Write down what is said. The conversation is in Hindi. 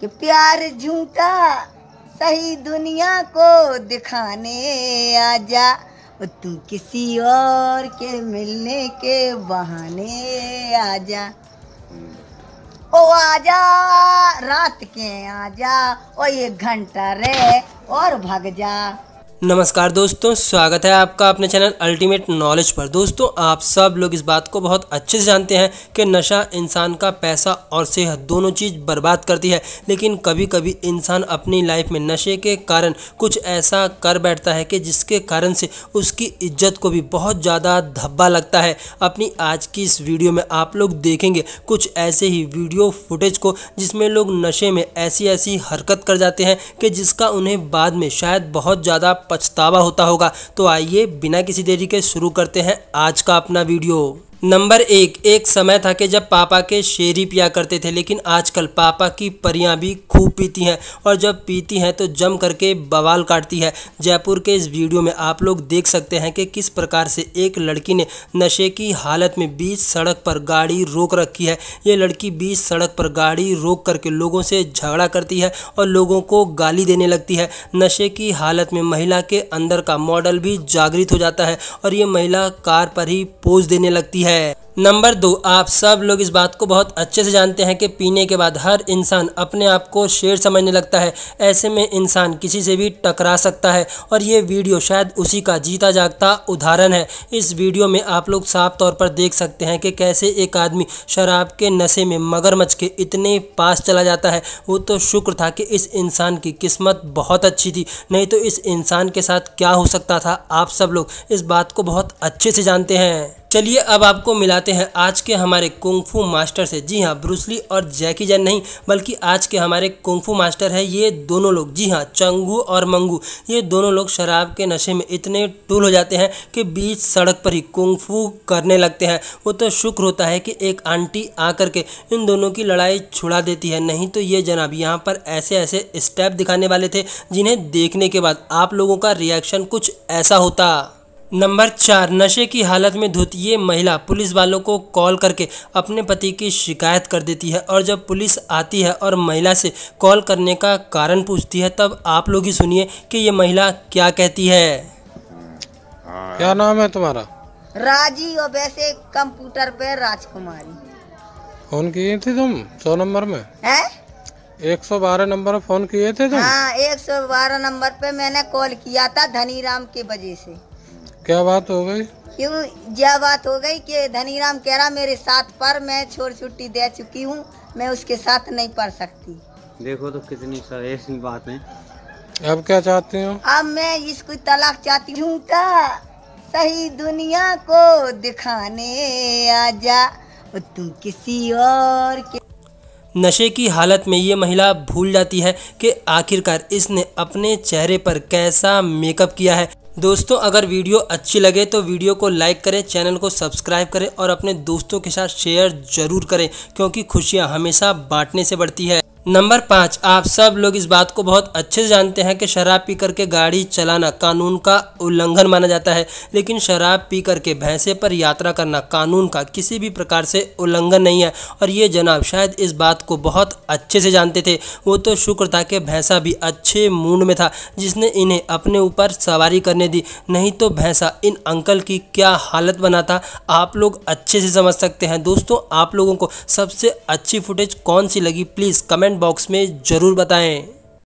कि प्यार झूठा सही दुनिया को दिखाने आजा तू किसी और के मिलने के बहाने आजा ओ आजा रात के आजा ओ ये घंटा रे और भाग जा नमस्कार दोस्तों स्वागत है आपका अपने चैनल अल्टीमेट नॉलेज पर दोस्तों आप सब लोग इस बात को बहुत अच्छे से जानते हैं कि नशा इंसान का पैसा और सेहत दोनों चीज़ बर्बाद करती है लेकिन कभी कभी इंसान अपनी लाइफ में नशे के कारण कुछ ऐसा कर बैठता है कि जिसके कारण से उसकी इज्जत को भी बहुत ज़्यादा धब्बा लगता है अपनी आज की इस वीडियो में आप लोग देखेंगे कुछ ऐसे ही वीडियो फुटेज को जिसमें लोग नशे में ऐसी ऐसी हरकत कर जाते हैं कि जिसका उन्हें बाद में शायद बहुत ज़्यादा पछतावा होता होगा तो आइए बिना किसी देरी के शुरू करते हैं आज का अपना वीडियो नंबर एक एक समय था कि जब पापा के शेरी पिया करते थे लेकिन आजकल पापा की परियां भी खूब पीती हैं और जब पीती हैं तो जम करके बवाल काटती है जयपुर के इस वीडियो में आप लोग देख सकते हैं कि किस प्रकार से एक लड़की ने नशे की हालत में बीच सड़क पर गाड़ी रोक रखी है ये लड़की बीच सड़क पर गाड़ी रोक करके लोगों से झगड़ा करती है और लोगों को गाली देने लगती है नशे की हालत में महिला के अंदर का मॉडल भी जागृत हो जाता है और ये महिला कार पर ही पोज देने लगती है है नंबर दो आप सब लोग इस बात को बहुत अच्छे से जानते हैं कि पीने के बाद हर इंसान अपने आप को शेर समझने लगता है ऐसे में इंसान किसी से भी टकरा सकता है और ये वीडियो शायद उसी का जीता जागता उदाहरण है इस वीडियो में आप लोग साफ तौर पर देख सकते हैं कि कैसे एक आदमी शराब के नशे में मगरमच्छ के इतने पास चला जाता है वो तो शुक्र था कि इस इंसान की किस्मत बहुत अच्छी थी नहीं तो इस इंसान के साथ क्या हो सकता था आप सब लोग इस बात को बहुत अच्छे से जानते हैं चलिए अब आपको मिलाते हैं आज के हमारे कुंगफू मास्टर से जी हाँ ब्रूसली और जैकी जैन नहीं बल्कि आज के हमारे कुंगफू मास्टर है ये दोनों लोग जी हाँ चंगू और मंगू ये दोनों लोग शराब के नशे में इतने टूल हो जाते हैं कि बीच सड़क पर ही कुंगफू करने लगते हैं वो तो शुक्र होता है कि एक आंटी आकर के इन दोनों की लड़ाई छुड़ा देती है नहीं तो ये जनाब यहाँ पर ऐसे ऐसे स्टेप दिखाने वाले थे जिन्हें देखने के बाद आप लोगों का रिएक्शन कुछ ऐसा होता नंबर चार नशे की हालत में ये महिला पुलिस वालों को कॉल करके अपने पति की शिकायत कर देती है और जब पुलिस आती है और महिला से कॉल करने का कारण पूछती है तब आप लोग ही सुनिए कि ये महिला क्या कहती है क्या नाम है तुम्हारा राजी और वैसे कंप्यूटर पे राजकुमारी फोन किए थे तुम सौ नंबर में है एक सौ बारह नंबर फोन किए थे तुम हाँ एक सौ बारह नंबर पे मैंने कॉल किया था धनीराम के वजह से क्या बात हो गई क्यों यह बात हो गई कि राम कह रहा मेरे साथ पर मैं छोड़ छुट्टी दे चुकी हूँ मैं उसके साथ नहीं पढ़ सकती देखो तो कितनी ऐसी बात है अब क्या चाहते हो अब मैं इसको तलाक चाहती हूँ सही दुनिया को दिखाने आजा तुम किसी और के नशे की हालत में ये महिला भूल जाती है कि आखिरकार इसने अपने चेहरे पर कैसा मेकअप किया है दोस्तों अगर वीडियो अच्छी लगे तो वीडियो को लाइक करें चैनल को सब्सक्राइब करें और अपने दोस्तों के साथ शेयर जरूर करें क्योंकि खुशियाँ हमेशा बांटने से बढ़ती है नंबर पाँच आप सब लोग इस बात को बहुत अच्छे से जानते हैं कि शराब पी करके गाड़ी चलाना कानून का उल्लंघन माना जाता है लेकिन शराब पी करके भैंसे पर यात्रा करना कानून का किसी भी प्रकार से उल्लंघन नहीं है और ये जनाब शायद इस बात को बहुत अच्छे से जानते थे वो तो शुक्र था कि भैंसा भी अच्छे मूड में था जिसने इन्हें अपने ऊपर सवारी करने दी नहीं तो भैंसा इन अंकल की क्या हालत बना था आप लोग अच्छे से समझ सकते हैं दोस्तों आप लोगों को सबसे अच्छी फुटेज कौन सी लगी प्लीज़ कमेंट कमेंट बॉक्स में ज़रूर बताएं